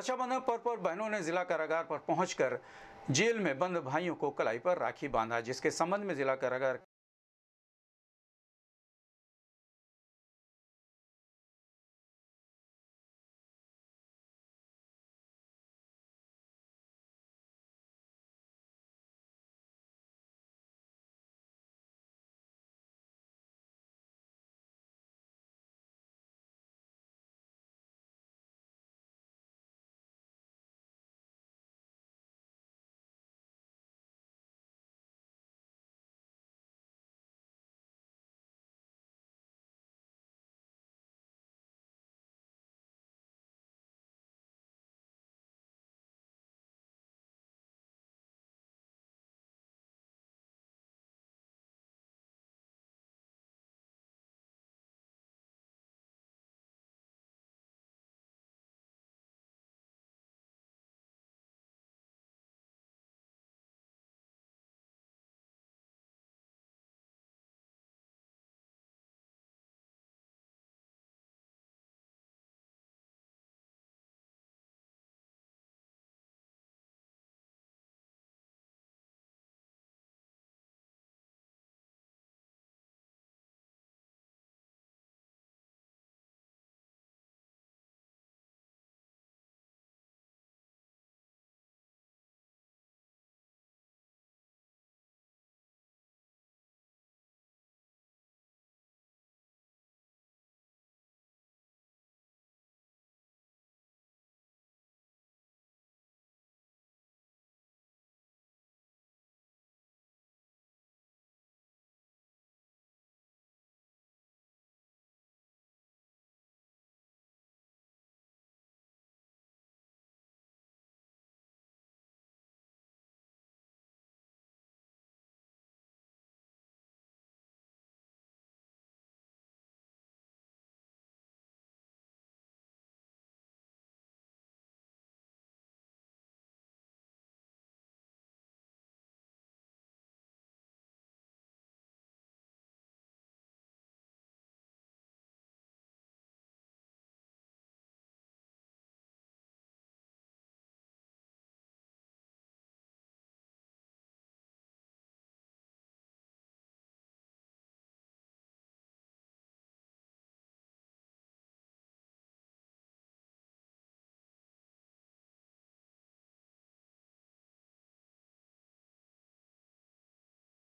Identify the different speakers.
Speaker 1: रक्षाबंधन पर्व पर बहनों ने जिला कारागार पर पहुंचकर जेल में बंद भाइयों को कलाई पर राखी बांधा जिसके संबंध में जिला कारागार